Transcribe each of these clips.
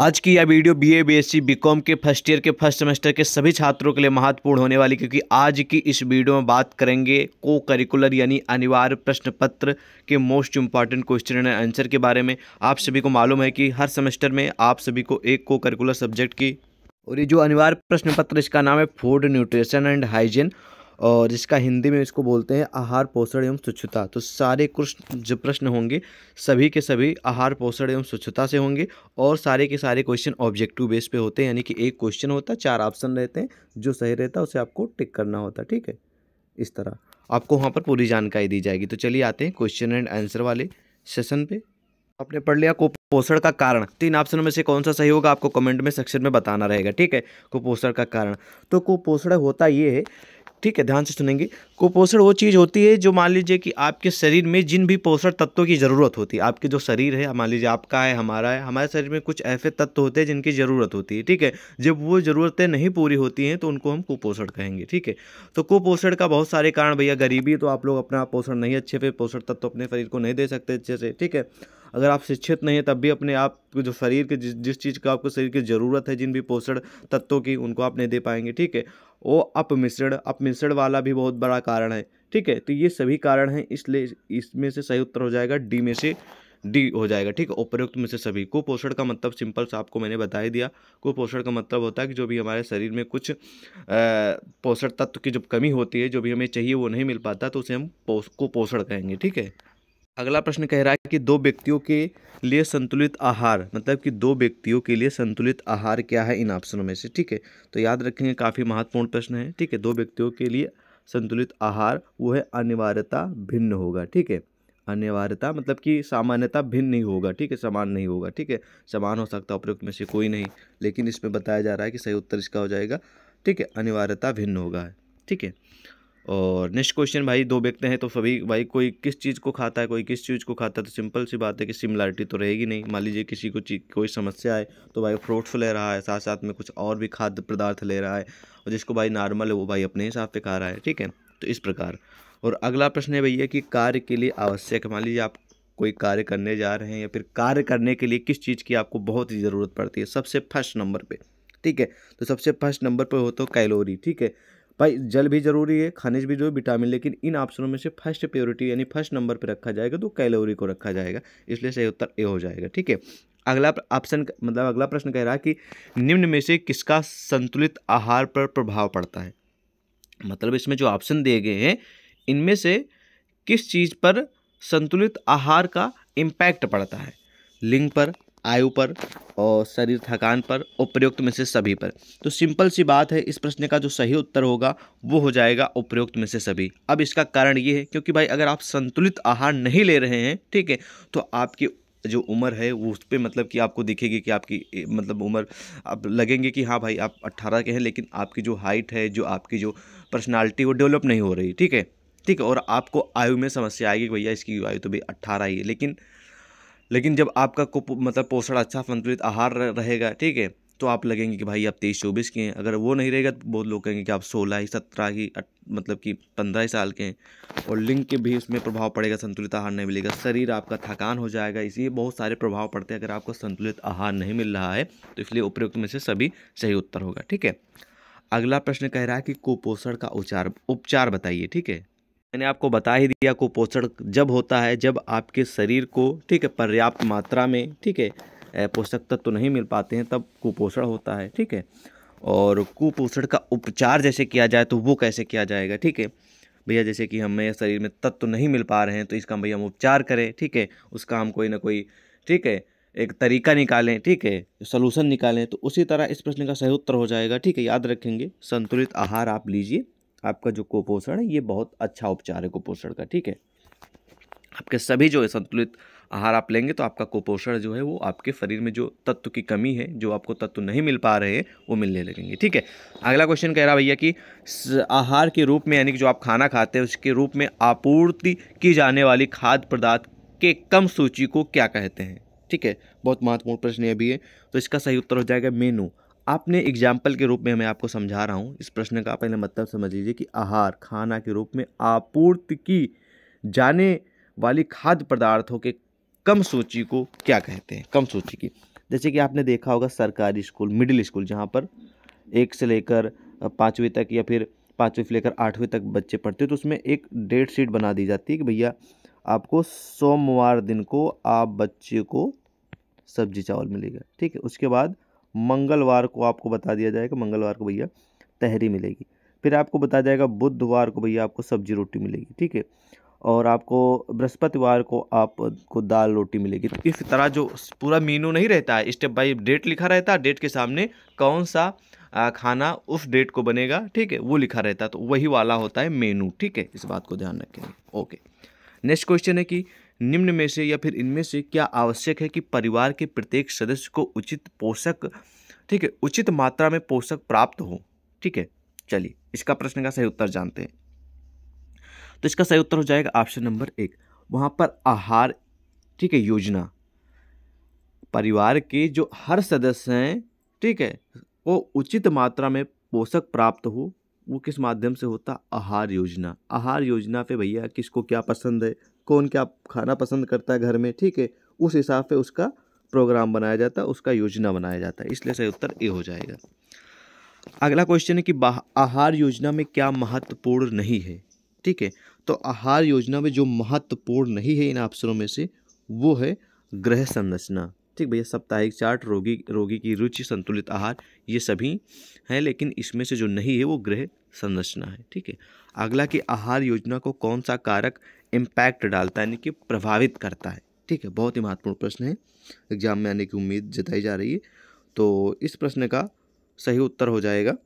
आज की यह वीडियो बीए बीएससी बीकॉम के फर्स्ट ईयर के फर्स्ट सेमेस्टर के सभी छात्रों के लिए महत्वपूर्ण होने वाली क्योंकि आज की इस वीडियो में बात करेंगे को करिकुलर यानी अनिवार्य प्रश्न पत्र के most important question and answer के बारे में आप सभी को मालूम है कि हर सेमेस्टर में आप सभी को एक को करिकुलर सब्जेक्ट की और ये जो अनिवार्य प्रश्न पत्र इसका नाम है फूड न्यूट्रिशन एंड हाइजीन और जिसका हिंदी में इसको बोलते हैं आहार पोषण एवं स्वच्छता तो सारे कुछ जो प्रश्न होंगे सभी के सभी आहार पोषण एवं स्वच्छता से होंगे और सारे के सारे क्वेश्चन ऑब्जेक्टिव बेस पे होते हैं यानी कि एक क्वेश्चन होता है चार ऑप्शन रहते हैं जो सही रहता है उसे आपको टिक करना होता है ठीक है इस तरह आपको वहाँ पर पूरी जानकारी दी जाएगी तो चलिए आते हैं क्वेश्चन एंड आंसर वाले सेशन पे आपने पढ़ लिया कुपोषण का कारण तीन ऑप्शन में से कौन सा सही होगा आपको कमेंट में सेक्शन में बताना रहेगा ठीक है कुपोषण का कारण तो कुपोषण होता ये है ठीक है ध्यान से सुनेंगे कुपोषण वो चीज़ होती है जो मान लीजिए कि आपके शरीर में जिन भी पोषण तत्वों की ज़रूरत होती है आपके जो शरीर है मान लीजिए आपका है हमारा है हमारे शरीर में कुछ ऐसे तत्व होते हैं जिनकी ज़रूरत होती है ठीक है जब वो ज़रूरतें नहीं पूरी होती हैं तो उनको हम कुपोषण कहेंगे ठीक है तो कुपोषण का बहुत सारे कारण भैया गरीबी तो आप लोग अपना पोषण नहीं अच्छे पे पोषण तत्व अपने शरीर को नहीं दे सकते अच्छे से ठीक है अगर आप शिक्षित नहीं हैं तब भी अपने आप जो शरीर के जिस जिस चीज़ का आपको शरीर की ज़रूरत है जिन भी पोषण तत्वों की उनको आप नहीं दे पाएंगे ठीक है ओ अपमिश्रण अपमिश्रण वाला भी बहुत बड़ा कारण है ठीक है तो ये सभी कारण हैं इसलिए इसमें से सही उत्तर हो जाएगा डी में से डी हो जाएगा ठीक है उपयुक्त में से सभी कुपोषण का मतलब सिंपल सा आपको मैंने बता ही दिया कुपोषण का मतलब होता है कि जो भी हमारे शरीर में कुछ पोषण तत्व की जब कमी होती है जो भी हमें चाहिए वो नहीं मिल पाता तो उसे हम पोष कुपोषण कहेंगे ठीक है अगला प्रश्न कह रहा है कि दो व्यक्तियों के लिए संतुलित आहार मतलब कि दो व्यक्तियों के लिए संतुलित आहार क्या है इन ऑप्शनों में से ठीक है तो याद रखेंगे काफ़ी महत्वपूर्ण प्रश्न है ठीक है दो व्यक्तियों के लिए संतुलित आहार वो है अनिवार्यता भिन्न होगा ठीक है अनिवार्यता मतलब कि सामान्यता भिन्न नहीं होगा ठीक है समान नहीं होगा ठीक है समान हो सकता है उपयुक्त में से कोई नहीं लेकिन इसमें बताया जा रहा है कि सही उत्तर इसका हो जाएगा ठीक है अनिवार्यता भिन्न होगा ठीक है और नेक्स्ट क्वेश्चन भाई दो व्यक्ति हैं तो सभी भाई कोई किस चीज़ को खाता है कोई किस चीज़ को खाता है तो सिंपल सी बात है कि सिमिलरिटी तो रहेगी नहीं मान लीजिए किसी को चीज कोई समस्या है तो भाई फ्रूट्स ले रहा है साथ साथ में कुछ और भी खाद्य पदार्थ ले रहा है और जिसको भाई नॉर्मल है वो भाई अपने हिसाब से खा रहा है ठीक है तो इस प्रकार और अगला प्रश्न है भैया कि कार्य के लिए आवश्यक मान लीजिए आप कोई कार्य करने जा रहे हैं या फिर कार्य करने के लिए किस चीज़ की आपको बहुत ही ज़रूरत पड़ती है सबसे फर्स्ट नंबर पर ठीक है तो सबसे फर्स्ट नंबर पर हो तो कैलोरी ठीक है भाई जल भी ज़रूरी है खनिज भी जो है विटामिन लेकिन इन ऑप्शनों में से फर्स्ट प्योरिटी यानी फर्स्ट नंबर पर रखा जाएगा तो कैलोरी को रखा जाएगा इसलिए सही उत्तर ए हो जाएगा ठीक है अगला ऑप्शन मतलब अगला प्रश्न कह रहा है कि निम्न में से किसका संतुलित आहार पर प्रभाव पड़ता है मतलब इसमें जो ऑप्शन दिए गए हैं इनमें से किस चीज़ पर संतुलित आहार का इम्पैक्ट पड़ता है लिंग पर आयु पर और शरीर थकान पर उपयुक्त में से सभी पर तो सिंपल सी बात है इस प्रश्न का जो सही उत्तर होगा वो हो जाएगा उपयुक्त में से सभी अब इसका कारण ये है क्योंकि भाई अगर आप संतुलित आहार नहीं ले रहे हैं ठीक है तो आपकी जो उम्र है वो उस पर मतलब कि आपको दिखेगी कि आपकी मतलब उम्र आप लगेंगे कि हाँ भाई आप अट्ठारह के हैं लेकिन आपकी जो हाइट है जो आपकी जो पर्सनैलिटी वो डेवलप नहीं हो रही ठीक है ठीक है और आपको आयु में समस्या आएगी भैया इसकी आयु तो भाई अट्ठारह ही है लेकिन लेकिन जब आपका कुप मतलब पोषण अच्छा संतुलित आहार रहेगा ठीक है तो आप लगेंगे कि भाई आप तेईस चौबीस के हैं अगर वो नहीं रहेगा तो बहुत लोग कहेंगे कि आप सोलह ही सत्रह ही मतलब कि पंद्रह साल के हैं और लिंग के भी उसमें प्रभाव पड़ेगा संतुलित आहार नहीं मिलेगा शरीर आपका थकान हो जाएगा इसलिए बहुत सारे प्रभाव पड़ते हैं अगर आपको संतुलित आहार नहीं मिल रहा है तो इसलिए उपयुक्त में से सभी सही उत्तर होगा ठीक है अगला प्रश्न कह रहा है कि कुपोषण का उपचार उपचार बताइए ठीक है मैंने आपको बता ही दिया कुपोषण जब होता है जब आपके शरीर को ठीक है पर्याप्त मात्रा में ठीक है पोषक तत्व तो नहीं मिल पाते हैं तब कुपोषण होता है ठीक है और कुपोषण का उपचार जैसे किया जाए तो वो कैसे किया जाएगा ठीक है भैया जैसे कि हमें शरीर में तत्व तो नहीं मिल पा रहे हैं तो इसका भैया हम उपचार करें ठीक है उसका हम कोई ना कोई ठीक है एक तरीका निकालें ठीक है सोलूशन निकालें तो उसी तरह इस प्रश्न का सही उत्तर हो जाएगा ठीक है याद रखेंगे संतुलित आहार आप लीजिए आपका जो कुपोषण है ये बहुत अच्छा उपचार है कुपोषण का ठीक है आपके सभी जो संतुलित आहार आप लेंगे तो आपका कुपोषण जो है वो आपके शरीर में जो तत्व की कमी है जो आपको तत्व नहीं मिल पा रहे हैं वो मिलने लगेंगे ठीक है अगला क्वेश्चन कह रहा भैया कि आहार के रूप में यानी कि जो आप खाना खाते हैं उसके रूप में आपूर्ति की जाने वाली खाद्य पदार्थ के कम सूची को क्या कहते हैं ठीक है बहुत महत्वपूर्ण प्रश्न ये भी है तो इसका सही उत्तर हो जाएगा मेनू आपने एग्जाम्पल के रूप में मैं आपको समझा रहा हूँ इस प्रश्न का पहले मतलब समझ लीजिए कि आहार खाना के रूप में आपूर्ति की जाने वाली खाद्य पदार्थों के कम सूची को क्या कहते हैं कम सूची की जैसे कि आपने देखा होगा सरकारी स्कूल मिडिल स्कूल जहाँ पर एक से लेकर पाँचवीं तक या फिर पाँचवीं से लेकर आठवीं तक बच्चे पढ़ते तो उसमें एक डेट शीट बना दी जाती है कि भैया आपको सोमवार दिन को आप बच्चे को सब्जी चावल मिलेगा ठीक है उसके बाद मंगलवार को आपको बता दिया जाएगा मंगलवार को भैया तहरी मिलेगी फिर आपको बताया जाएगा बुधवार को भैया आपको सब्जी रोटी मिलेगी ठीक है और आपको बृहस्पतिवार को आपको दाल रोटी मिलेगी तो इस तरह जो पूरा मीनू नहीं रहता है स्टेप बाई डेट लिखा रहता है डेट के सामने कौन सा खाना उस डेट को बनेगा ठीक है वो लिखा रहता है तो वही वाला होता है मेनू ठीक है इस बात को ध्यान रखेंगे ओके नेक्स्ट क्वेश्चन है कि निम्न में से या फिर इनमें से क्या आवश्यक है कि परिवार के प्रत्येक सदस्य को उचित पोषक ठीक है उचित मात्रा में पोषक प्राप्त हो ठीक है चलिए इसका प्रश्न का सही उत्तर जानते हैं तो इसका सही उत्तर हो जाएगा ऑप्शन नंबर एक वहाँ पर आहार ठीक है योजना परिवार के जो हर सदस्य हैं ठीक है वो उचित मात्रा में पोषक प्राप्त हो वो किस माध्यम से होता आहार योजना आहार योजना पे भैया किसको क्या पसंद है कौन क्या खाना पसंद करता है घर में ठीक है उस हिसाब से उसका प्रोग्राम बनाया जाता है उसका योजना बनाया जाता है इसलिए सही उत्तर ए हो जाएगा अगला क्वेश्चन है कि आहार योजना में क्या महत्वपूर्ण नहीं है ठीक है तो आहार योजना में जो महत्वपूर्ण नहीं है इन ऑप्शनों में से वो है ग्रह संरचना ठीक भैया साप्ताहिक चार्ट रोगी रोगी की रुचि संतुलित आहार ये सभी हैं लेकिन इसमें से जो नहीं है वो ग्रह संरचना है ठीक है अगला कि आहार योजना को कौन सा कारक इम्पैक्ट डालता है यानी कि प्रभावित करता है ठीक है बहुत ही महत्वपूर्ण प्रश्न है एग्जाम में आने की उम्मीद जताई जा रही है तो इस प्रश्न का सही उत्तर हो जाएगा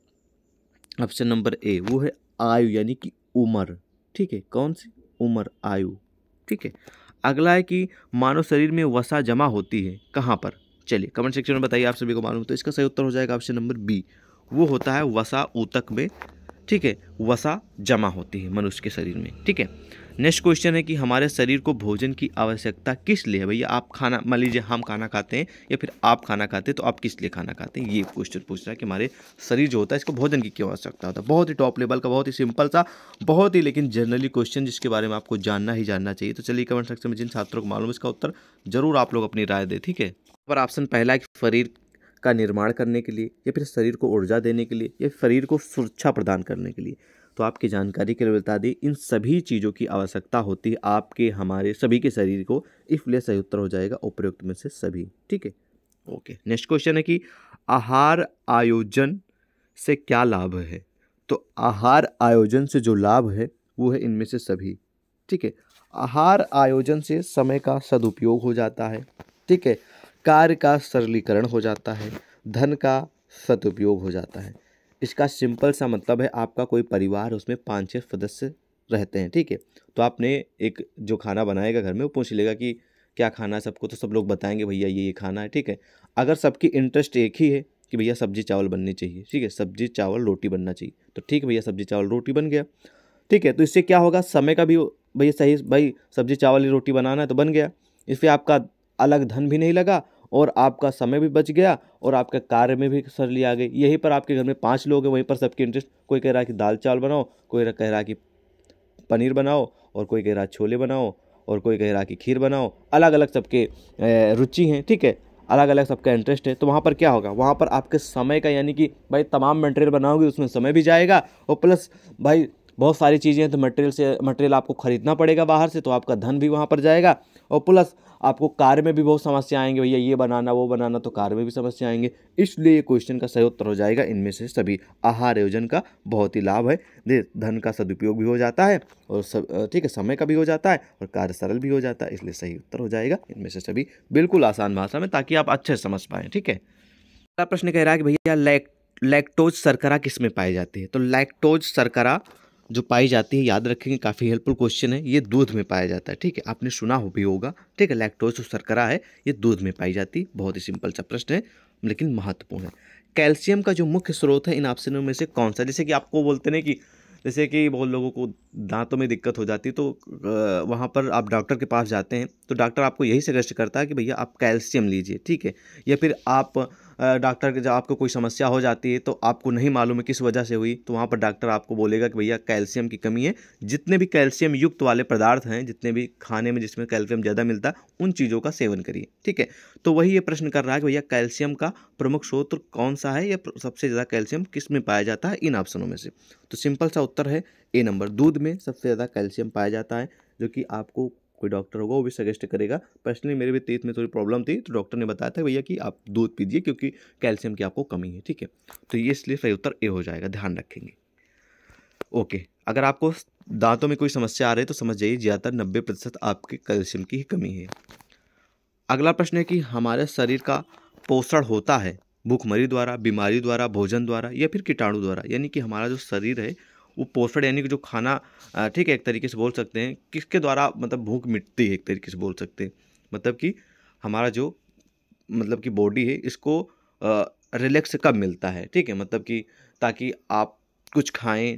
ऑप्शन नंबर ए वो है आयु यानी कि उम्र ठीक है कौन सी उम्र आयु ठीक है अगला है कि मानव शरीर में वसा जमा होती है कहाँ पर चलिए कमेंट सेक्शन में बताइए आप सभी को मालूम तो इसका सही उत्तर हो जाएगा ऑप्शन नंबर बी वो होता है वसा ऊतक में ठीक है वसा जमा होती है मनुष्य के शरीर में ठीक है नेक्स्ट क्वेश्चन है कि हमारे शरीर को भोजन की आवश्यकता किस लिए है भैया आप खाना मान लीजिए हम खाना खाते हैं या फिर आप खाना खाते हैं तो आप किस लिए खाना खाते हैं ये क्वेश्चन पूछ रहा है कि हमारे शरीर जो होता है इसको भोजन की क्यों आवश्यकता होता है बहुत ही टॉप लेवल का बहुत ही सिंपल सा बहुत ही लेकिन जनरली क्वेश्चन जिसके बारे में आपको जानना ही जानना चाहिए तो चलिए कमेंट सेक्शन में जिन छात्रों को मालूम इसका उत्तर जरूर आप लोग अपनी राय दें ठीक है पर ऑप्शन पहला कि शरीर का निर्माण करने के लिए या फिर शरीर को ऊर्जा देने के लिए या शरीर को सुरक्षा प्रदान करने के लिए तो आपकी जानकारी के लिए बता दें इन सभी चीज़ों की आवश्यकता होती है आपके हमारे सभी के शरीर को इसलिए सही उत्तर हो जाएगा उपयुक्त में से सभी ठीक है ओके नेक्स्ट क्वेश्चन है कि आहार आयोजन से क्या लाभ है तो आहार आयोजन से जो लाभ है वो है इनमें से सभी ठीक है आहार आयोजन से समय का सदुपयोग हो जाता है ठीक है कार्य का सरलीकरण हो जाता है धन का सदुपयोग हो जाता है इसका सिंपल सा मतलब है आपका कोई परिवार उसमें पाँच छः सदस्य रहते हैं ठीक है तो आपने एक जो खाना बनाएगा घर में वो पूछ लेगा कि क्या खाना है सबको तो सब लोग बताएंगे भैया ये ये खाना है ठीक है अगर सबकी इंटरेस्ट एक ही है कि भैया सब्जी चावल बननी चाहिए ठीक है सब्जी चावल रोटी बनना चाहिए तो ठीक है भैया सब्जी चावल रोटी बन गया ठीक है तो इससे क्या होगा समय का भी भैया सही भाई सब्जी चावल रोटी बनाना है तो बन गया इससे आपका अलग धन भी नहीं लगा और आपका समय भी बच गया और आपके कार्य में भी सरली आ गई यहीं पर आपके घर में पाँच लोग हैं वहीं पर सबके इंटरेस्ट कोई कह रहा है कि दाल चावल बनाओ कोई कह रहा है कि पनीर बनाओ और कोई कह रहा है छोले बनाओ और कोई कह रहा है कि खीर बनाओ अलग अलग सबके रुचि हैं ठीक है अलग अलग सबका इंटरेस्ट है तो वहाँ पर क्या होगा वहाँ पर आपके समय का यानी कि भाई तमाम मटेरियल बनाओगे उसमें समय भी जाएगा और प्लस भाई बहुत सारी चीज़ें हैं तो मटेरियल से मटेरियल आपको ख़रीदना पड़ेगा बाहर से तो आपका धन भी वहाँ पर जाएगा और प्लस आपको कार में भी बहुत समस्या आएंगे भैया ये बनाना वो बनाना तो कार में भी समस्या आएंगे इसलिए ये क्वेश्चन का सही उत्तर हो जाएगा इनमें से सभी आहार योजन का बहुत ही लाभ है धन का सदुपयोग भी हो जाता है और सब ठीक है समय का भी हो जाता है और कार्य सरल भी हो जाता है इसलिए सही उत्तर हो जाएगा इनमें से सभी बिल्कुल आसान भाषा में ताकि आप अच्छे समझ पाएँ ठीक है अगला प्रश्न कह रहा है कि भैया लैक्टोज सरकरा किस में पाई जाती है तो लैक्टोज सरकरा जो पाई जाती है याद रखेंगे काफ़ी हेल्पफुल क्वेश्चन है ये दूध में पाया जाता है ठीक है आपने सुना हो भी होगा ठीक है लैक्टोज जो सरकरा है ये दूध में पाई जाती है बहुत ही सिंपल सा प्रश्न है लेकिन महत्वपूर्ण है कैल्शियम का जो मुख्य स्रोत है इन ऑप्शनों में से कौन सा जैसे कि आपको बोलते ना कि जैसे कि बहुत लोगों को दांतों में दिक्कत हो जाती है तो वहाँ पर आप डॉक्टर के पास जाते हैं तो डॉक्टर आपको यही सजेस्ट करता है कि भैया आप कैल्शियम लीजिए ठीक है या फिर आप डॉक्टर जब आपको कोई समस्या हो जाती है तो आपको नहीं मालूम है किस वजह से हुई तो वहाँ पर डॉक्टर आपको बोलेगा कि भैया कैल्शियम की कमी है जितने भी कैल्शियम युक्त वाले पदार्थ हैं जितने भी खाने में जिसमें कैल्शियम ज़्यादा मिलता है उन चीज़ों का सेवन करिए ठीक है तो वही ये प्रश्न कर रहा है कि भैया कैल्शियम का प्रमुख स्रोत कौन सा है या सबसे ज़्यादा कैल्शियम किस में पाया जाता है इन ऑप्शनों में से तो सिंपल सा उत्तर है ए नंबर दूध में सबसे ज़्यादा कैल्शियम पाया जाता है जो कि आपको कोई डॉक्टर होगा वो भी सजेस्ट करेगा पर्सनली मेरे भी तेज में थोड़ी प्रॉब्लम थी तो डॉक्टर ने बताया था भैया कि आप दूध पीजिए क्योंकि कैल्शियम की आपको कमी है ठीक है तो ये इसलिए सही उत्तर ए हो जाएगा ध्यान रखेंगे ओके अगर आपको दांतों में कोई समस्या आ रही है तो समझ जाइए ज़्यादातर नब्बे प्रतिशत आपके कैल्शियम की ही कमी है अगला प्रश्न है कि हमारे शरीर का पोषण होता है भूखमरी द्वारा बीमारी द्वारा भोजन द्वारा या फिर कीटाणु द्वारा यानी कि हमारा जो शरीर है वो पोषण यानी कि जो खाना ठीक है एक तरीके से बोल सकते हैं किसके द्वारा मतलब भूख मिटती है एक तरीके से बोल सकते हैं मतलब कि हमारा जो मतलब कि बॉडी है इसको रिलैक्स कब मिलता है ठीक है मतलब कि ताकि आप कुछ खाएं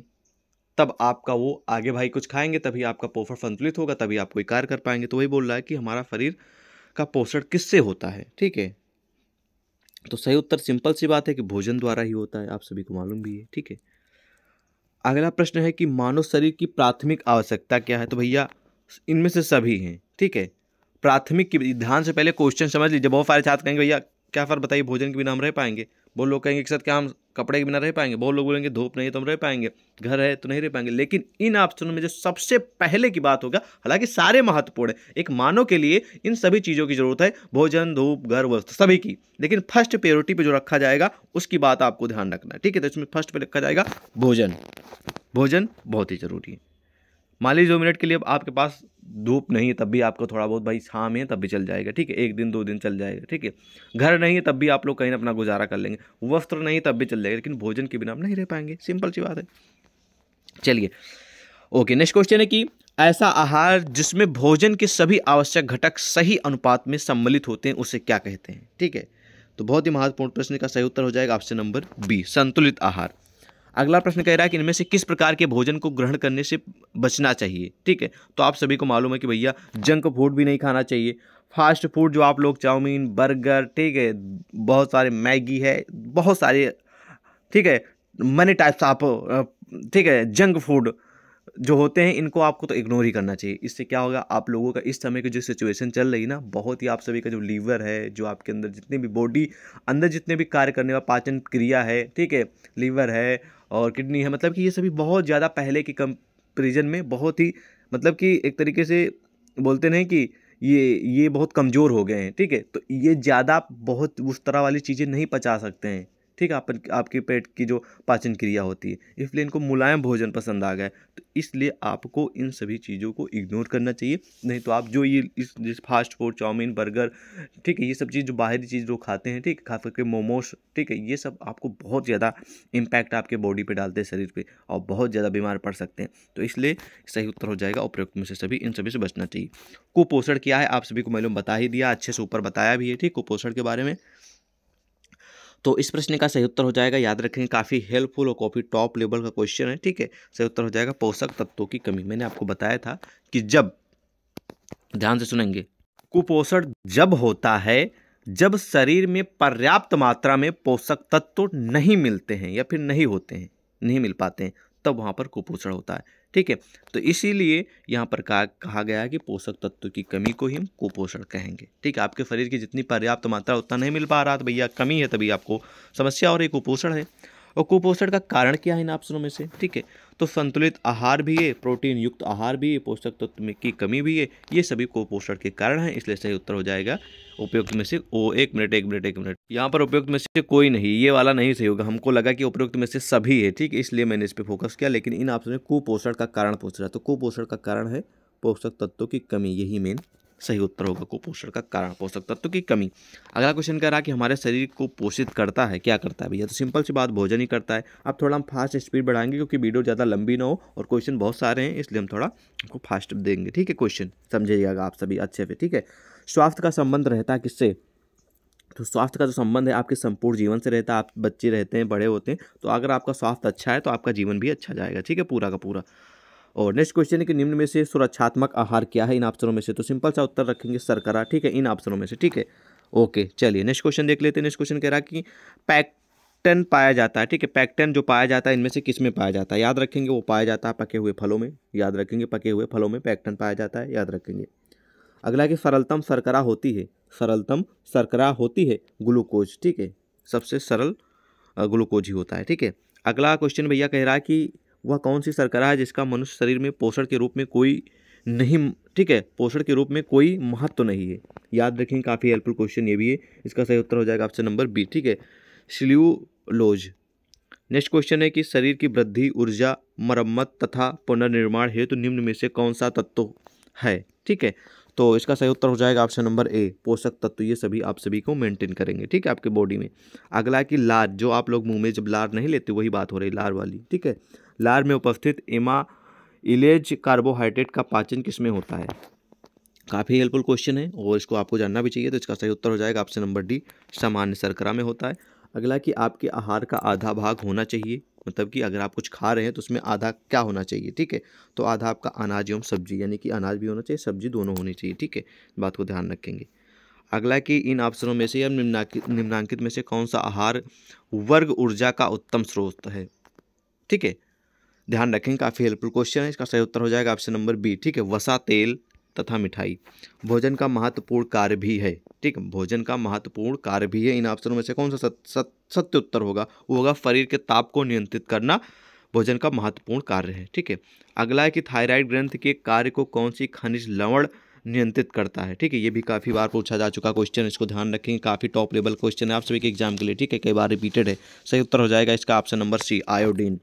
तब आपका वो आगे भाई कुछ खाएंगे तभी आपका पोषण संतुलित होगा तभी आप कोई कार्य कर पाएंगे तो वही बोल रहा है कि हमारा शरीर का पोषण किससे होता है ठीक है तो सही उत्तर सिंपल सी बात है कि भोजन द्वारा ही होता है आप सभी को मालूम भी है ठीक है अगला प्रश्न है कि मानव शरीर की प्राथमिक आवश्यकता क्या है तो भैया इनमें से सभी हैं ठीक है प्राथमिक की ध्यान से पहले क्वेश्चन समझ लीजिए बहुत सारे छात्र कहेंगे भैया क्या फर्क बताइए भोजन के बिना हम रह पाएंगे बहुत लोग कहेंगे एक साथ क्या हम कपड़े के बिना रह पाएंगे बहुत लोग बोलेंगे धूप नहीं तो हम रह पाएंगे घर है तो नहीं रह पाएंगे लेकिन इन ऑप्शनों में जो सबसे पहले की बात होगा हालांकि सारे महत्वपूर्ण है एक मानव के लिए इन सभी चीज़ों की जरूरत है भोजन धूप घर वस्त्र सभी की लेकिन फर्स्ट प्योरिटी पर जो रखा जाएगा उसकी बात आपको ध्यान रखना है ठीक है तो इसमें फर्स्ट पर रखा जाएगा भोजन भोजन बहुत ही जरूरी है मान लीजिए दो मिनट के लिए आपके पास धूप नहीं है तब भी आपको थोड़ा बहुत भाई शाम है तब भी चल जाएगा ठीक है एक दिन दो दिन चल जाएगा ठीक है घर नहीं है तब भी आप लोग कहीं ना अपना गुजारा कर लेंगे वस्त्र नहीं तब भी चल जाएगा लेकिन भोजन के बिना आप नहीं रह पाएंगे सिंपल सी बात है चलिए ओके नेक्स्ट क्वेश्चन है कि ऐसा आहार जिसमें भोजन के सभी आवश्यक घटक सही अनुपात में सम्मिलित होते हैं उसे क्या कहते हैं ठीक है तो बहुत ही महत्वपूर्ण प्रश्न का सही उत्तर हो जाएगा ऑप्शन नंबर बी संतुलित आहार अगला प्रश्न कह रहा है कि इनमें से किस प्रकार के भोजन को ग्रहण करने से बचना चाहिए ठीक है तो आप सभी को मालूम है कि भैया जंक फूड भी नहीं खाना चाहिए फास्ट फूड जो आप लोग चाउमीन बर्गर ठीक है बहुत सारे मैगी है बहुत सारे ठीक है मनी टाइप्स आप ठीक है जंक फूड जो होते हैं इनको आपको तो इग्नोर ही करना चाहिए इससे क्या होगा आप लोगों का इस समय की जो सिचुएशन चल रही ना बहुत ही आप सभी का जो लीवर है जो आपके अंदर जितने भी बॉडी अंदर जितने भी कार्य करने वाला पाचन क्रिया है ठीक है लीवर है और किडनी है मतलब कि ये सभी बहुत ज़्यादा पहले के कंपेरिजन में बहुत ही मतलब कि एक तरीके से बोलते नहीं कि ये ये बहुत कमज़ोर हो गए हैं ठीक है तो ये ज़्यादा बहुत उस तरह वाली चीज़ें नहीं पचा सकते हैं ठीक है आप, आपके पेट की जो पाचन क्रिया होती है इसलिए इनको मुलायम भोजन पसंद आ गया तो इसलिए आपको इन सभी चीज़ों को इग्नोर करना चाहिए नहीं तो आप जो ये इस जिस फास्ट फूड चाउमीन बर्गर ठीक है ये सब चीज़ जो बाहरी चीज़ जो खाते हैं ठीक है खास करके मोमोस ठीक है ये सब आपको बहुत ज़्यादा इम्पैक्ट आपके बॉडी पर डालते हैं शरीर पर और बहुत ज़्यादा बीमार पड़ सकते हैं तो इसलिए सही उत्तर हो जाएगा उपयुक्त में से सभी इन सभी से बचना चाहिए कुपोषण क्या है आप सभी को मैंने बता ही दिया अच्छे से ऊपर बताया भी है ठीक कुपोषण के बारे में तो इस प्रश्न का सही उत्तर हो जाएगा याद रखेंगे काफ़ी हेल्पफुल और काफ़ी टॉप लेवल का क्वेश्चन है ठीक है सही उत्तर हो जाएगा पोषक तत्वों की कमी मैंने आपको बताया था कि जब ध्यान से सुनेंगे कुपोषण जब होता है जब शरीर में पर्याप्त मात्रा में पोषक तत्व नहीं मिलते हैं या फिर नहीं होते हैं नहीं मिल पाते हैं तब वहाँ पर कुपोषण होता है ठीक है तो इसीलिए यहाँ पर कहा कहा गया है कि पोषक तत्व की कमी को ही हम कुपोषण कहेंगे ठीक है आपके शरीर की जितनी पर्याप्त मात्रा उतना नहीं मिल पा रहा तो भैया कमी है तभी आपको समस्या और एक कुपोषण है और कुपोषण का कारण क्या है इन ऑप्शनों में से ठीक है तो संतुलित आहार भी है प्रोटीन युक्त आहार भी है पोषक तत्व तो की कमी भी है ये सभी कुपोषण के कारण है इसलिए सही उत्तर हो जाएगा उपयुक्त में से ओ एक मिनट एक मिनट एक मिनट यहाँ पर उपयुक्त में से कोई नहीं ये वाला नहीं सही होगा हमको लगा कि उपयुक्त में से सभी है ठीक इसलिए मैंने इस पर फोकस किया लेकिन इन ऑप्शन में कुपोषण का कारण पूछ रहा है तो कुपोषण का कारण है पोषक तत्वों की कमी यही मेन सही उत्तर होगा कुपोषण का कारण पोषक तत्व की कमी अगला क्वेश्चन कह रहा कि हमारे शरीर को पोषित करता है क्या करता है भैया तो सिंपल सी बात भोजन ही करता है अब थोड़ा हम फास्ट स्पीड बढ़ाएंगे क्योंकि वीडियो ज़्यादा लंबी ना हो और क्वेश्चन बहुत सारे हैं इसलिए हम थोड़ा आपको फास्ट देंगे ठीक है क्वेश्चन समझिएगा आप सभी अच्छे से ठीक है स्वास्थ्य का संबंध रहता है किससे तो स्वास्थ्य का जो संबंध है आपके संपूर्ण जीवन से रहता है आप बच्चे रहते हैं बड़े होते हैं तो अगर आपका स्वास्थ्य अच्छा है तो आपका जीवन भी अच्छा जाएगा ठीक है पूरा का पूरा और नेक्स्ट क्वेश्चन है कि निम्न में से सुरक्षात्मक आहार क्या है इन ऑप्शनों में से तो सिंपल सा उत्तर रखेंगे सरकरा ठीक है इन ऑप्शनों में से ठीक है ओके चलिए नेक्स्ट क्वेश्चन देख लेते हैं नेक्स्ट क्वेश्चन कह रहा कि पैक्टन पाया जाता है ठीक है पैक्टन जो पाया जाता है इनमें से किस में पाया जाता है याद रखेंगे वो पाया जाता है पके हुए फलों में याद रखेंगे पके हुए फलों में पैक्टन पाया जाता है याद रखेंगे अगला कि सरलतम सरकरा होती है सरलतम सरकरा होती है ग्लूकोज ठीक है सबसे सरल ग्लूकोज ही होता है ठीक है अगला क्वेश्चन भैया कह रहा है कि वह कौन सी शर्करा है जिसका मनुष्य शरीर में पोषण के रूप में कोई नहीं ठीक है पोषण के रूप में कोई महत्व तो नहीं है याद रखें काफ़ी हेल्पफुल क्वेश्चन ये भी है इसका सही उत्तर हो जाएगा ऑप्शन नंबर बी ठीक है स्ल्यूलोज नेक्स्ट क्वेश्चन है कि शरीर की वृद्धि ऊर्जा मरम्मत तथा पुनर्निर्माण हेतु तो निम्न में से कौन सा तत्व है ठीक है तो इसका सही उत्तर हो जाएगा ऑप्शन नंबर ए पोषक तत्व ये सभी आप सभी को मेंटेन करेंगे ठीक है आपके बॉडी में अगला है कि लार जो आप लोग मुंह में जब लार नहीं लेते वही बात हो रही लार वाली ठीक है लार में उपस्थित एमा इलेज कार्बोहाइड्रेट का पाचन किसमें होता है काफ़ी हेल्पफुल क्वेश्चन है और इसको आपको जानना भी चाहिए तो इसका सही उत्तर हो जाएगा ऑप्शन नंबर डी सामान्य सरकरा में होता है अगला कि आपके आहार का आधा भाग होना चाहिए मतलब कि अगर आप कुछ खा रहे हैं तो उसमें आधा क्या होना चाहिए ठीक है तो आधा आपका अनाज एवं सब्जी यानी कि अनाज भी होना चाहिए सब्जी दोनों होनी चाहिए ठीक है बात को ध्यान रखेंगे अगला कि इन ऑप्शनों में से या निम्नांकित में से कौन सा आहार वर्ग ऊर्जा का उत्तम स्रोत है ठीक है ध्यान रखें काफ़ी हेल्पफुल क्वेश्चन है इसका सही उत्तर हो जाएगा ऑप्शन नंबर बी ठीक है वसा तेल तथा मिठाई भोजन का महत्वपूर्ण कार्य भी है ठीक है भोजन का महत्वपूर्ण कार्य भी है इन ऑप्शनों में से कौन सा सत, सत्य उत्तर होगा वो होगा शरीर के ताप को नियंत्रित करना भोजन का महत्वपूर्ण कार्य है ठीक है अगला है कि थायराइड ग्रंथ के कार्य को कौन सी खनिज लवण नियंत्रित करता है ठीक है ये भी काफ़ी बार पूछा जा चुका क्वेश्चन इसको ध्यान रखें काफ़ी टॉप लेवल क्वेश्चन है आप सभी के एग्जाम के लिए ठीक है कई बार रिपीटेड है सही उत्तर हो जाएगा इसका ऑप्शन नंबर सी आयोडीन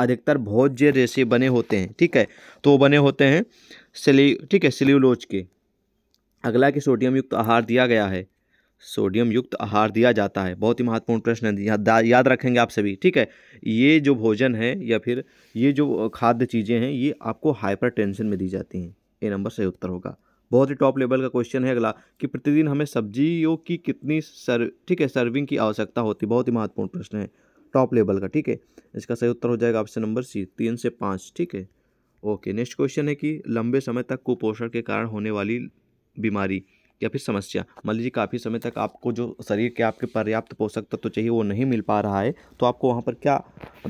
अधिकतर भोज्य रेशे बने होते हैं ठीक है तो बने होते हैं सिली ठीक है सिल्यूलोज के अगला कि सोडियम युक्त आहार दिया गया है सोडियम युक्त आहार दिया जाता है बहुत ही महत्वपूर्ण प्रश्न है याद रखेंगे आप सभी ठीक है ये जो भोजन है या फिर ये जो खाद्य चीज़ें हैं ये आपको हाइपरटेंशन में दी जाती हैं ये नंबर सही उत्तर होगा बहुत ही टॉप लेवल का क्वेश्चन है अगला कि प्रतिदिन हमें सब्जियों की कितनी सर ठीक है सर्विंग की आवश्यकता होती बहुत ही महत्वपूर्ण प्रश्न है टॉप लेवल का ठीक है इसका सही उत्तर हो जाएगा ऑप्शन नंबर सी तीन से पाँच ठीक है ओके नेक्स्ट क्वेश्चन है कि लंबे समय तक कुपोषण के कारण होने वाली बीमारी या फिर समस्या मान लीजिए काफ़ी समय तक आपको जो शरीर के आपके पर्याप्त पोषक तत्व तो चाहिए वो नहीं मिल पा रहा है तो आपको वहाँ पर क्या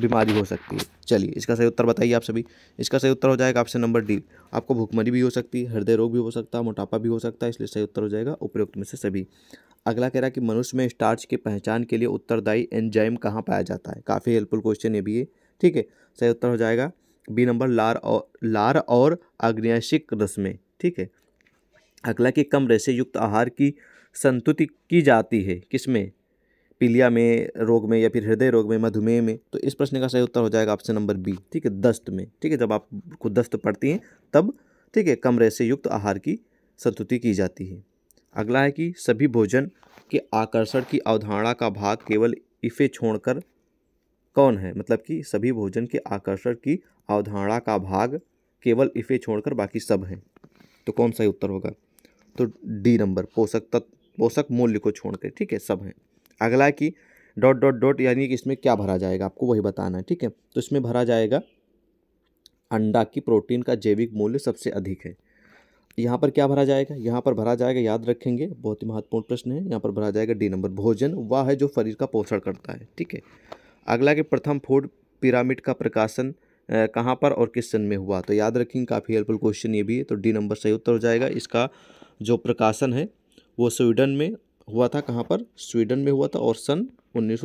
बीमारी हो सकती है चलिए इसका सही उत्तर बताइए आप सभी इसका सही उत्तर हो जाएगा ऑप्शन नंबर डी आपको भुखमरी भी हो सकती है हृदय रोग भी हो सकता है मोटापा भी हो सकता है इसलिए सही उत्तर हो जाएगा उपयुक्त में से सभी अगला कह रहा है कि मनुष्य में स्टार्च की पहचान के लिए उत्तरदायी एंजाइम कहाँ पाया जाता है काफ़ी हेल्पफुल क्वेश्चन ये भी है ठीक है सही उत्तर हो जाएगा बी नंबर लार और लार और अग्नियाशिक रस्में ठीक है अगला कि कम रेसे युक्त आहार की संतुति की जाती है किसमें पीलिया में रोग में या फिर हृदय रोग में मधुमेह में तो इस प्रश्न का सही उत्तर हो जाएगा ऑप्शन नंबर बी ठीक है दस्त में ठीक है जब आप खुद दस्त पड़ती हैं तब ठीक है कम रेसे युक्त आहार की संतुति की जाती है अगला है कि सभी भोजन के आकर्षण की अवधारणा का भाग केवल इफ़े छोड़कर कौन है मतलब कि सभी भोजन के आकर्षण की अवधारणा का भाग केवल इफ़े छोड़कर बाकी सब हैं तो कौन सा उत्तर होगा तो डी नंबर पोषक तत्व पोषक मूल्य को छोड़कर ठीक है सब हैं अगला है कि डॉट डॉट डॉट यानी कि इसमें क्या भरा जाएगा आपको वही बताना है ठीक है तो इसमें भरा जाएगा अंडा की प्रोटीन का जैविक मूल्य सबसे अधिक है यहाँ पर क्या भरा जाएगा यहाँ पर भरा जाएगा याद रखेंगे बहुत ही महत्वपूर्ण प्रश्न है यहाँ पर भरा जाएगा डी नंबर भोजन वह है जो शरीर का पोषण करता है ठीक है अगला के प्रथम फूड पिरामिड का प्रकाशन कहाँ पर और किस सन में हुआ तो याद रखेंगे काफ़ी हेल्पफुल क्वेश्चन ये भी है तो डी नंबर सही उत्तर हो जाएगा इसका जो प्रकाशन है वो स्वीडन में हुआ था कहाँ पर स्वीडन में हुआ था और सन उन्नीस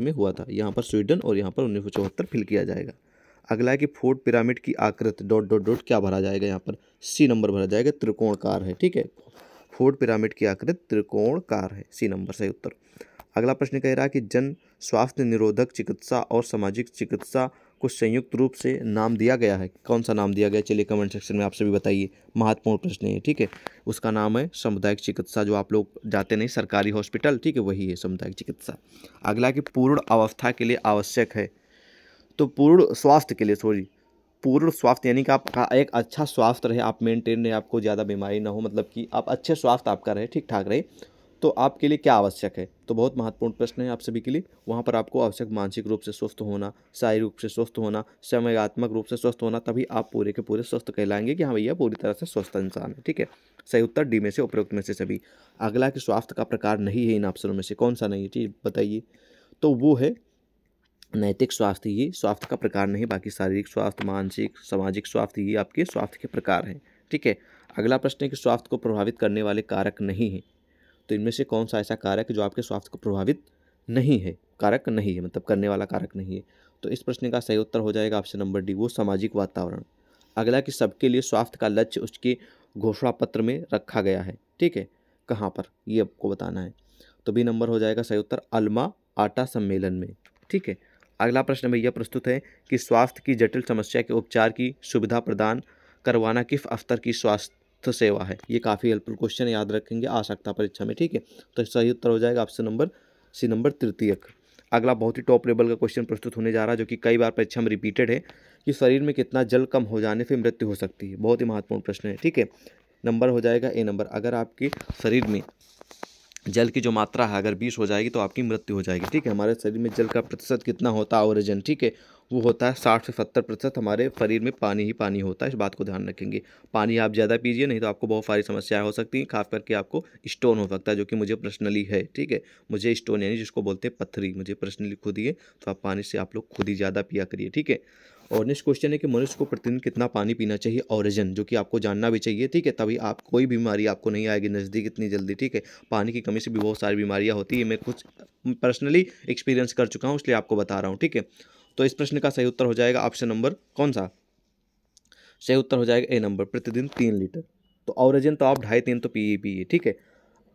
में हुआ था यहाँ पर स्वीडन और यहाँ पर उन्नीस फिल किया जाएगा अगला है कि फोर्ट पिरामिड की आकृति डॉट डॉट डॉट क्या भरा जाएगा यहाँ पर सी नंबर भरा जाएगा त्रिकोणकार है ठीक है फोर्ट पिरामिड की आकृति त्रिकोणकार है सी नंबर सही उत्तर अगला प्रश्न कह रहा है कि जन स्वास्थ्य निरोधक चिकित्सा और सामाजिक चिकित्सा को संयुक्त रूप से नाम दिया गया है कौन सा नाम दिया गया चलिए कमेंट सेक्शन में आपसे भी बताइए महत्वपूर्ण प्रश्न है ठीक है उसका नाम है सामुदायिक चिकित्सा जो आप लोग जाते नहीं सरकारी हॉस्पिटल ठीक है वही है सामुदायिक चिकित्सा अगला कि पूर्ण अवस्था के लिए आवश्यक है तो पूर्ण स्वास्थ्य के लिए सॉरी पूर्ण स्वास्थ्य यानी कि आपका एक अच्छा स्वास्थ्य रहे आप मेंटेन रहे आपको ज़्यादा बीमारी ना हो मतलब कि आप अच्छे स्वास्थ्य आपका रहे ठीक ठाक रहे तो आपके लिए क्या आवश्यक है तो बहुत महत्वपूर्ण प्रश्न है आप सभी के लिए वहाँ पर आपको आवश्यक मानसिक रूप से स्वस्थ होना शारीरिक रूप से स्वस्थ होना समयात्मक रूप से स्वस्थ होना तभी आप पूरे के पूरे स्वस्थ कहलाएंगे कि हाँ भैया पूरी तरह से स्वस्थ इंसान है ठीक है सही उत्तर डी में से उपयुक्त में से सभी अगला कि स्वास्थ्य का प्रकार नहीं है इन अवसरों में से कौन सा नहीं है ठीक बताइए तो वो है नैतिक स्वास्थ्य ये स्वास्थ्य का प्रकार नहीं बाकी शारीरिक स्वास्थ्य मानसिक सामाजिक स्वास्थ्य ये आपके स्वास्थ्य के प्रकार हैं ठीक है अगला प्रश्न है कि स्वास्थ्य को प्रभावित करने वाले कारक नहीं हैं तो इनमें से कौन सा ऐसा कारक है जो आपके स्वास्थ्य को प्रभावित नहीं है कारक नहीं है मतलब करने वाला कारक नहीं है तो इस प्रश्न का सही उत्तर हो जाएगा ऑप्शन नंबर डी वो सामाजिक वातावरण अगला कि सबके लिए स्वास्थ्य का लक्ष्य उसके घोषणा पत्र में रखा गया है ठीक है कहाँ पर ये आपको बताना है तो भी नंबर हो जाएगा सही उत्तर अल्मा आटा सम्मेलन में ठीक है अगला प्रश्न भैया प्रस्तुत है कि स्वास्थ्य की जटिल समस्या के उपचार की सुविधा प्रदान करवाना किस अफ्तर की स्वास्थ्य सेवा है ये काफ़ी हेल्पफुल क्वेश्चन याद रखेंगे आ सकता परीक्षा में ठीक है तो सही उत्तर हो जाएगा ऑप्शन नंबर सी नंबर तृतीय अगला बहुत ही टॉप लेवल का क्वेश्चन प्रस्तुत होने जा रहा है जो कि कई बार परीक्षा में रिपीटेड है कि शरीर में कितना जल कम हो जाने से मृत्यु हो सकती है बहुत ही महत्वपूर्ण प्रश्न है ठीक है नंबर हो जाएगा ए नंबर अगर आपके शरीर में जल की जो मात्रा है अगर बीस हो जाएगी तो आपकी मृत्यु हो जाएगी ठीक है हमारे शरीर में जल का प्रतिशत कितना होता है ओरिजन ठीक है वो होता है साठ से सत्तर प्रतिशत हमारे शरीर में पानी ही पानी होता है इस बात को ध्यान रखेंगे पानी आप ज़्यादा पीजिए नहीं तो आपको बहुत सारी समस्याएं हो सकती हैं खास करके आपको स्टोन हो सकता है जो कि मुझे पर्सनली है ठीक है मुझे स्टोन यानी जिसको बोलते हैं पत्थरी मुझे पर्सनली खुद ही है तो आप पानी से आप लोग खुद ही ज़्यादा पिया करिए ठीक है और नेक्स्ट क्वेश्चन है कि मनुष्य को प्रतिदिन कितना पानी पीना चाहिए ऑरिजन जो कि आपको जानना भी चाहिए ठीक है तभी आप कोई बीमारी आपको नहीं आएगी नज़दीक इतनी जल्दी ठीक है पानी की कमी से भी बहुत सारी बीमारियाँ होती है मैं कुछ पर्सनली एक्सपीरियंस कर चुका हूँ इसलिए आपको बता रहा हूँ ठीक है तो इस प्रश्न का सही उत्तर हो जाएगा ऑप्शन नंबर कौन सा सही उत्तर हो जाएगा ए नंबर प्रतिदिन तीन लीटर तो ऑरिजन तो आप ढाई तीन तो ही पिए ठीक है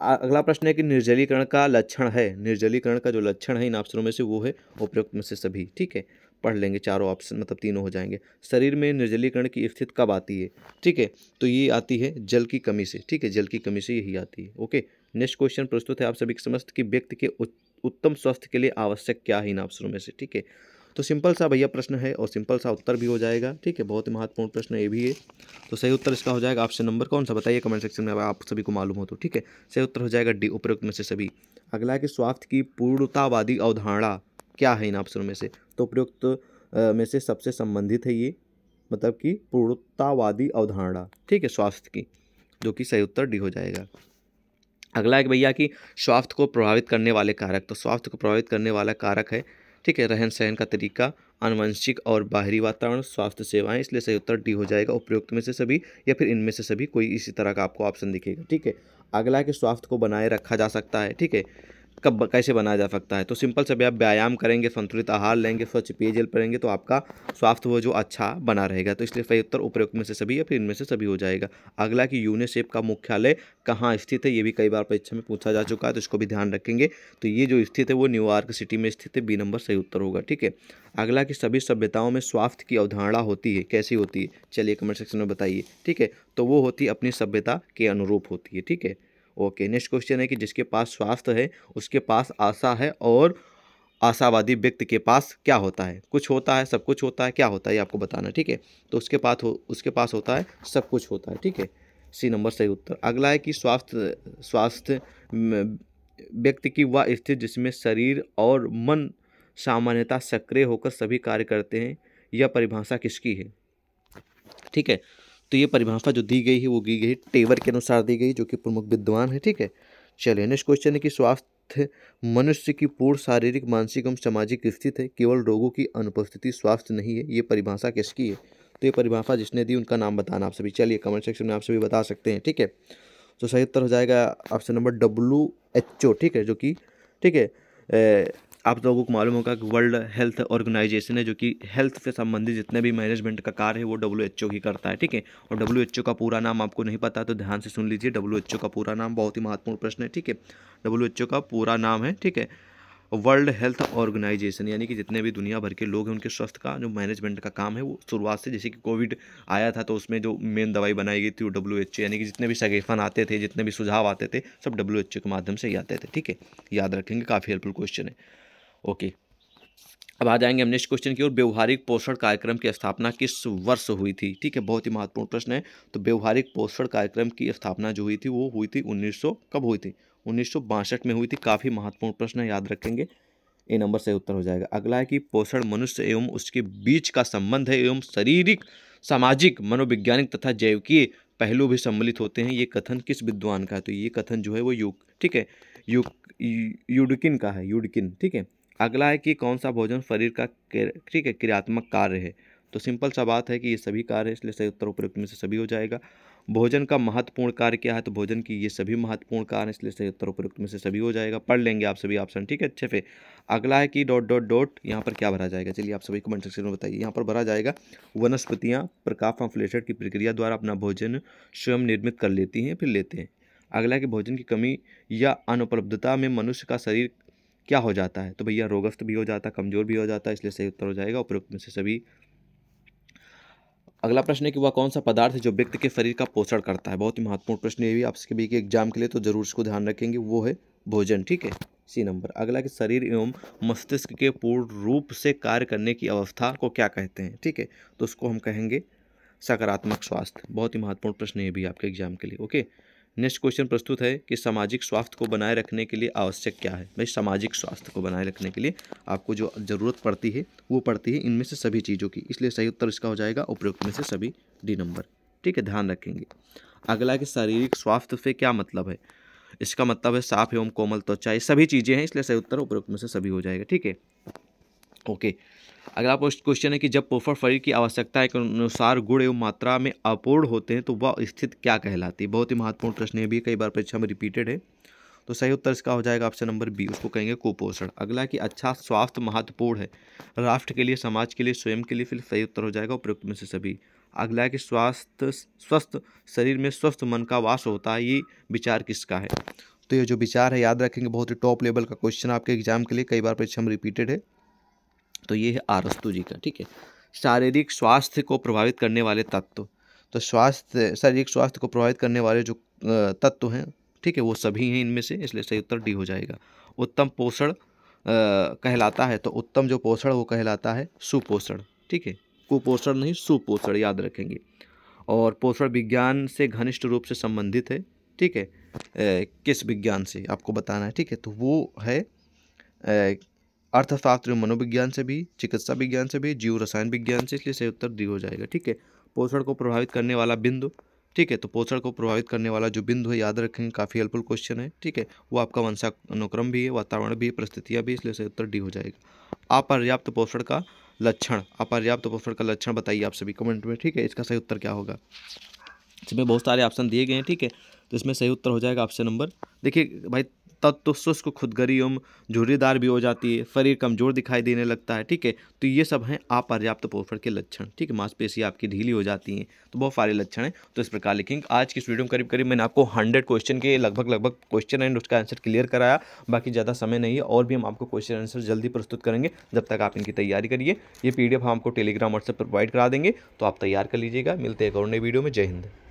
अगला प्रश्न है कि निर्जलीकरण का लक्षण है निर्जलीकरण का जो लक्षण है इन ऑप्शनों में से वो है उपयुक्त में से सभी ठीक है पढ़ लेंगे चारों ऑप्शन मतलब तीनों हो जाएंगे शरीर में निर्जलीकरण की स्थिति कब आती है ठीक है तो ये आती है जल की कमी से ठीक है जल की कमी से यही आती है ओके नेक्स्ट क्वेश्चन प्रस्तुत है आप सभी समस्त कि व्यक्ति के उत्तम स्वास्थ्य के लिए आवश्यक क्या है इन ऑप्शनों में से ठीक है तो सिंपल सा भैया प्रश्न है और सिंपल सा उत्तर भी हो जाएगा ठीक है बहुत ही महत्वपूर्ण प्रश्न ये भी है तो सही उत्तर इसका हो जाएगा ऑप्शन नंबर कौन सा बताइए कमेंट सेक्शन में आप सभी को मालूम हो तो ठीक है सही उत्तर हो जाएगा डी उपयुक्त में से सभी अगला है कि स्वास्थ्य की पूर्णतावादी अवधारणा क्या है इन ऑप्शनों में से तो उपयुक्त में से सबसे संबंधित है ये मतलब कि पूर्णतावादी अवधारणा ठीक है स्वास्थ्य की जो कि सही उत्तर डी हो जाएगा अगला एक भैया कि स्वास्थ्य को प्रभावित करने वाले कारक तो स्वास्थ्य को प्रभावित करने वाला कारक है ठीक है रहन सहन का तरीका अनुवंशिक और बाहरी वातावरण स्वास्थ्य सेवाएं इसलिए सही उत्तर डी हो जाएगा उपयुक्त में से सभी या फिर इनमें से सभी कोई इसी तरह का आपको ऑप्शन दिखेगा ठीक है अगला है कि स्वास्थ्य को बनाए रखा जा सकता है ठीक है कब कैसे बनाया जा सकता है तो सिंपल से भी आप व्यायाम करेंगे संतुलित आहार लेंगे स्वच्छ पेयजल पड़ेंगे तो आपका स्वास्थ्य वो जो अच्छा बना रहेगा तो इसलिए सही उत्तर उपयुक्त में से सभी या फिर इनमें से सभी हो जाएगा अगला कि यूनिसेफ का मुख्यालय कहाँ स्थित है ये भी कई बार परीक्षा में पूछा जा चुका है तो इसको भी ध्यान रखेंगे तो ये जो स्थित है वो न्यूयॉर्क सिटी में स्थित है बी नंबर सही उत्तर होगा ठीक है अगला कि सभी सभ्यताओं में स्वास्थ्य की अवधारणा होती है कैसी होती है चलिए कमेंट सेक्शन में बताइए ठीक है तो वो होती है अपनी सभ्यता के अनुरूप होती है ठीक है ओके नेक्स्ट क्वेश्चन है कि जिसके पास स्वास्थ्य है उसके पास आशा है और आशावादी व्यक्ति के पास क्या होता है कुछ होता है सब कुछ होता है क्या होता है ये आपको बताना ठीक है तो उसके पास हो उसके पास होता है सब कुछ होता है ठीक है सी नंबर सही उत्तर अगला है कि स्वास्थ्य स्वास्थ्य व्यक्ति की वह स्थिति जिसमें शरीर और मन सामान्यता सक्रिय होकर सभी कार्य करते हैं यह परिभाषा किसकी है ठीक है तो ये परिभाषा जो दी गई है वो दी गई टेवर के अनुसार दी गई जो कि प्रमुख विद्वान है ठीक है चलिए नेक्स्ट क्वेश्चन है कि स्वास्थ्य मनुष्य की पूर्ण शारीरिक मानसिक एवं सामाजिक स्थिति है केवल रोगों की अनुपस्थिति स्वास्थ्य नहीं है ये परिभाषा किसकी है तो ये परिभाषा जिसने दी उनका नाम बताना आप सभी चलिए कमेंट सेक्शन में आप सभी बता सकते हैं ठीक है तो सही उत्तर हो जाएगा option number W H O ठीक है जो कि ठीक है आप लोगों को मालूम होगा कि वर्ल्ड हेल्थ ऑर्गेनाइजेशन है जो कि हेल्थ से संबंधित जितने भी मैनेजमेंट का कार्य है वो डब्ल्यू एच ओ ही करता है ठीक है और डब्ल्यू एच ओ का पूरा नाम आपको नहीं पता तो ध्यान से सुन लीजिए डब्ल्यू एच ओ का पूरा नाम बहुत ही महत्वपूर्ण प्रश्न है ठीक है डब्ल्यू एच ओ का पूरा नाम है ठीक है वर्ल्ड हेल्थ ऑर्गेनाइजेशन यानी कि जितने भी दुनिया भर के लोग हैं उनके स्वास्थ्य का जो मैनेजमेंट का काम है वो शुरुआत से जैसे कि कोविड आया था तो उसमें जो मेन दवाई बनाई गई थी वो डब्ल्यू एच यानी कि जितने भी सगेफन आते थे जितने भी सुझाव आते थे सब डब्ल्यू एच के माध्यम से ही आते थे ठीक है याद रखेंगे काफ़ी हेल्पफुल क्वेश्चन है ओके अब आ जाएंगे हम नेक्स्ट क्वेश्चन की ओर व्यवहारिक पोषण कार्यक्रम की स्थापना किस वर्ष हुई थी ठीक है बहुत ही महत्वपूर्ण प्रश्न है तो व्यवहारिक पोषण कार्यक्रम की स्थापना जो हुई थी वो हुई थी 1900 कब हुई थी उन्नीस में हुई थी काफ़ी महत्वपूर्ण प्रश्न है याद रखेंगे ए नंबर से उत्तर हो जाएगा अगला है कि पोषण मनुष्य एवं उसके बीच का संबंध है एवं शारीरिक सामाजिक मनोवैज्ञानिक तथा जैविकीय पहलू भी सम्मिलित होते हैं ये कथन किस विद्वान का है तो ये कथन जो है वो युग ठीक है युग यूडकिन का है यूडकिन ठीक है अगला है कि कौन सा भोजन शरीर का ठीक है क्रियात्मक कार्य है तो सिंपल सा बात है कि ये सभी कार्य है इसलिए सही उत्तर उपयुक्त में से सभी हो जाएगा भोजन का महत्वपूर्ण कार्य क्या है तो भोजन की ये सभी महत्वपूर्ण कार्य इसलिए सही उत्तर उपयुक्त में से सभी हो जाएगा पढ़ लेंगे आप सभी ऑप्शन ठीक है अच्छे पे अगला है कि डॉट डॉट डॉट यहाँ पर क्या भरा जाएगा चलिए आप सभी कमेंट सेक्शन में बताइए यहाँ पर भरा जाएगा वनस्पतियाँ प्रकाश फॉम्फलेटेड की प्रक्रिया द्वारा अपना भोजन स्वयं निर्मित कर लेती हैं फिर लेते हैं अगला है कि भोजन की कमी या अनुपलब्धता में मनुष्य का शरीर क्या हो जाता है तो भैया रोगस्त भी हो जाता है कमज़ोर भी हो जाता है इसलिए सही उत्तर हो जाएगा उपयुक्त में से सभी अगला प्रश्न है कि वह कौन सा पदार्थ है जो व्यक्ति के शरीर का पोषण करता है बहुत ही महत्वपूर्ण प्रश्न ये भी आपके सभी के एग्जाम के लिए तो जरूर इसको ध्यान रखेंगे वो है भोजन ठीक है सी नंबर अगला कि शरीर एवं मस्तिष्क के पूर्ण रूप से कार्य करने की अवस्था को क्या कहते हैं ठीक है तो उसको हम कहेंगे सकारात्मक स्वास्थ्य बहुत ही महत्वपूर्ण प्रश्न है भी आपके एग्जाम के लिए ओके नेक्स्ट क्वेश्चन प्रस्तुत है कि सामाजिक स्वास्थ्य को बनाए रखने के लिए आवश्यक क्या है भाई सामाजिक स्वास्थ्य को बनाए रखने के लिए आपको जो ज़रूरत पड़ती है वो पड़ती है इनमें से सभी चीज़ों की इसलिए सही उत्तर इसका हो जाएगा उपयुक्त में से सभी डी नंबर ठीक है ध्यान रखेंगे अगला कि शारीरिक स्वास्थ्य से क्या मतलब है इसका मतलब है साफ एवं कोमल त्वचा ये सभी चीज़ें हैं इसलिए सही उत्तर उपयुक्त में से सभी हो जाएगा ठीक है ओके अगला क्वेश्चन है कि जब पोफर फरी की आवश्यकता के अनुसार गुण एवं मात्रा में अपूर्ण होते हैं तो वह स्थित क्या कहलाती है बहुत ही महत्वपूर्ण प्रश्न है भी कई बार परीक्षा में रिपीटेड है तो सही उत्तर इसका हो जाएगा ऑप्शन नंबर बी उसको कहेंगे कुपोषण अगला कि अच्छा स्वास्थ्य महत्वपूर्ण है राष्ट्र के लिए समाज के लिए स्वयं के लिए फिर सही उत्तर हो जाएगा उपयुक्त में से सभी अगला कि स्वास्थ्य स्वस्थ शरीर में स्वस्थ मन का वास होता है ये विचार किसका है तो ये जो विचार है याद रखेंगे बहुत ही टॉप लेवल का क्वेश्चन आपके एग्जाम के लिए कई बार परीक्षा में रिपीटेड है तो ये है आरस्तु जी का ठीक है शारीरिक स्वास्थ्य को प्रभावित करने वाले तत्व तो स्वास्थ्य शारीरिक स्वास्थ्य को प्रभावित करने वाले जो तत्व हैं ठीक है वो सभी हैं इनमें से इसलिए सही उत्तर डी हो जाएगा उत्तम पोषण कहलाता है तो उत्तम जो पोषण वो कहलाता है सुपोषण ठीक है कुपोषण नहीं सुपोषण याद रखेंगे और पोषण विज्ञान से घनिष्ठ रूप से संबंधित है ठीक है किस विज्ञान से आपको बताना है ठीक है तो वो है अर्थशास्त्र मनोविज्ञान से भी चिकित्सा विज्ञान से भी जीव रसायन विज्ञान से इसलिए सही उत्तर दी हो जाएगा ठीक है पोषण को प्रभावित करने वाला बिंदु ठीक है तो पोषण को प्रभावित करने वाला जो बिंदु है याद रखेंगे काफ़ी हेल्पफुल क्वेश्चन है ठीक है वो आपका वंशा अनुक्रम भी है वातावरण भी है परिस्थितियाँ भी इसलिए सही उत्तर डी हो जाएगा अपर्याप्त पोषण का लक्षण अपर्याप्त पोषण का लक्षण बताइए आप सभी कमेंट में ठीक है इसका सही उत्तर क्या होगा इसमें बहुत सारे ऑप्शन दिए गए हैं ठीक है तो इसमें सही उत्तर हो जाएगा ऑप्शन नंबर देखिए भाई तब तो शुष्क खुदगरी एवं झुर्रीदार भी हो जाती है शरीर कमजोर दिखाई देने लगता है ठीक है तो ये सब हैं अपर्याप्त पोषण के लक्षण ठीक है मांसपेशी आपकी ढीली हो जाती हैं तो बहुत सारे लक्षण हैं तो इस प्रकार लिखेंगे आज की इस वीडियो में करीब करीब मैंने आपको हंड्रेड क्वेश्चन के लगभग लगभग क्वेश्चन एंड उसका आंसर क्लियर कराया बाकी ज़्यादा समय नहीं है और भी हम आपको क्वेश्चन आंसर जल्दी प्रस्तुत करेंगे जब तक आप इनकी तैयारी करिए ये पी हम आपको टेलीग्राम व्हाट्सएप प्रोवाइड करा देंगे तो आप तैयार कर लीजिएगा मिलते हैं एक और नई वीडियो में जय हिंद